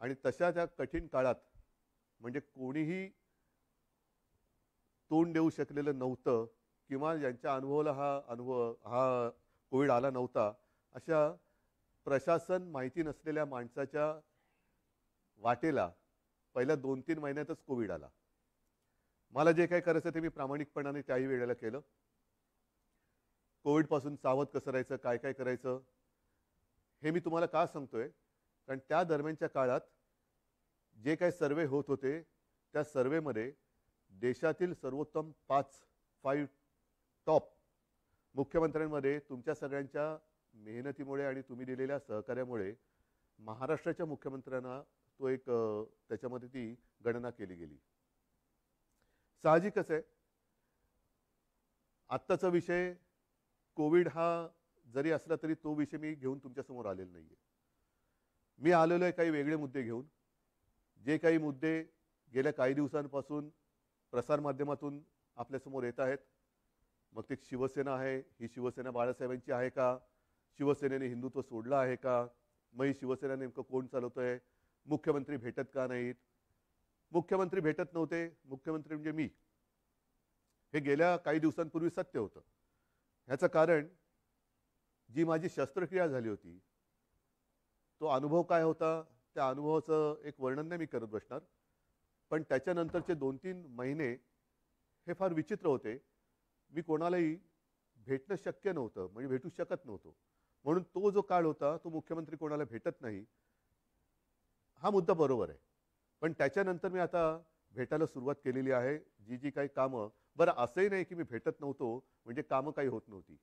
आणि तशा त्या कठीण काळात म्हणजे कोणीही तोंड देऊ शकलेलं नव्हतं किंवा यांच्या अनुभवाला हा अनुभव हा कोविड आला नव्हता अशा प्रशासन माहिती नसलेल्या माणसाच्या वाटेला पहिल्या दोन तीन महिन्यातच कोविड आला मला जे काही करायचं ते मी प्रामाणिकपणाने त्याही वेळेला केलं कोविडपासून सावध कसं राहायचं काय काय करायचं हे मी तुम्हाला का सांगतोय कारण त्या दरम्यानच्या काळात जे काही सर्वे होत होते त्या सर्वेमध्ये देशातील सर्वोत्तम पाच फाईव्ह टॉप मुख्यमंत्र्यांमध्ये तुमच्या सगळ्यांच्या मेहनतीमुळे आणि तुम्ही दिलेल्या सहकार्यामुळे महाराष्ट्राच्या मुख्यमंत्र्यांना तो एक त्याच्यामध्ये ती गणना केली गेली साहजिकच आहे आत्ताचा विषय कोविड हा जरी असला तरी तो विषय मी घेऊन तुमच्यासमोर आलेला नाही आहे मी आलेलो आहे काही वेगळे मुद्दे घेऊन जे काही मुद्दे गेल्या काही दिवसांपासून प्रसारमाध्यमातून आपल्यासमोर येत आहेत मग ते शिवसेना आहे ही शिवसेना बाळासाहेबांची आहे का शिवसेनेने हिंदुत्व सोडलं आहे का मग ही शिवसेना नेमकं कोण चालवतं आहे मुख्यमंत्री भेटत का नाहीत मुख्यमंत्री भेटत नव्हते मुख्यमंत्री म्हणजे मी हे गेल्या काही दिवसांपूर्वी सत्य होतं ह्याचं कारण जी माझी शस्त्रक्रिया झाली होती तो अनुभव काय होता त्या अनुभवाचं एक वर्णन नाही मी करत बसणार पण त्याच्यानंतरचे दोन तीन महिने हे फार विचित्र होते मी कोणालाही भेटणं शक्य नव्हतं म्हणजे भेटू शकत नव्हतो म्हणून तो जो काळ होता तो मुख्यमंत्री कोणाला भेटत नाही हा मुद्दा बरोबर आहे पण त्याच्यानंतर मी आता भेटायला सुरुवात केलेली आहे जी जी काही कामं बरं असंही नाही की मी भेटत नव्हतो म्हणजे कामं काही होत नव्हती